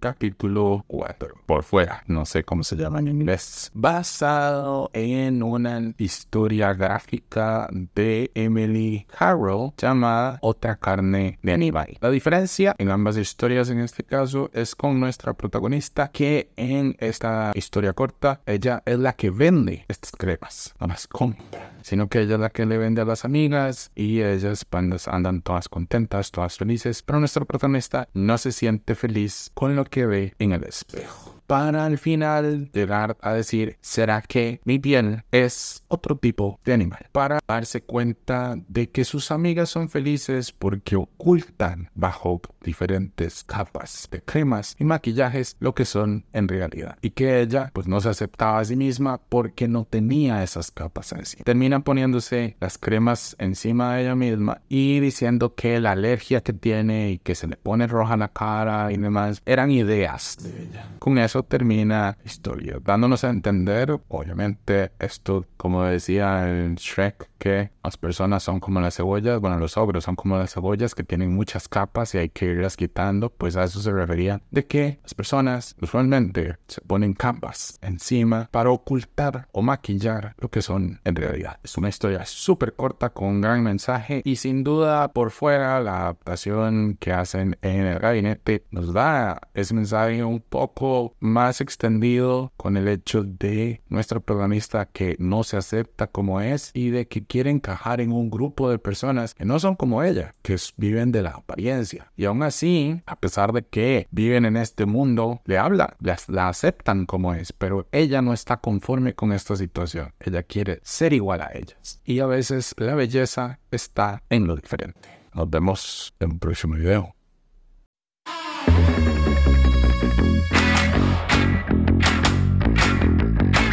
capítulo 4. Por fuera, no sé cómo se llama en inglés. Basado en una historia gráfica de Emily Carroll llamada Otra carne de Aníbal. La diferencia en ambas historias en este caso es con nuestra protagonista que en esta historia corta ella es la que vende estas cremas, nada más compra sino que ella es la que le vende a las amigas y ellas pues, andan todas contentas, todas felices, pero nuestro protagonista no se siente feliz con lo que ve en el espejo para al final llegar a decir, ¿será que mi piel es otro tipo de animal? Para darse cuenta de que sus amigas son felices porque ocultan bajo diferentes capas de cremas y maquillajes lo que son en realidad. Y que ella pues no se aceptaba a sí misma porque no tenía esas capas sí Terminan poniéndose las cremas encima de ella misma y diciendo que la alergia que tiene y que se le pone roja la cara y demás eran ideas de ella. Con eso termina la historia, dándonos a entender, obviamente, esto, como decía el Shrek, que las personas son como las cebollas, bueno, los ogros son como las cebollas que tienen muchas capas y hay que irlas quitando, pues a eso se refería, de que las personas usualmente se ponen capas encima para ocultar o maquillar lo que son en realidad. Es una historia súper corta con un gran mensaje y sin duda por fuera la adaptación que hacen en el gabinete nos da ese mensaje un poco más más extendido con el hecho de nuestra protagonista que no se acepta como es y de que quiere encajar en un grupo de personas que no son como ella, que viven de la apariencia. Y aún así, a pesar de que viven en este mundo, le habla, la, la aceptan como es, pero ella no está conforme con esta situación. Ella quiere ser igual a ellas. Y a veces la belleza está en lo diferente. Nos vemos en un próximo video.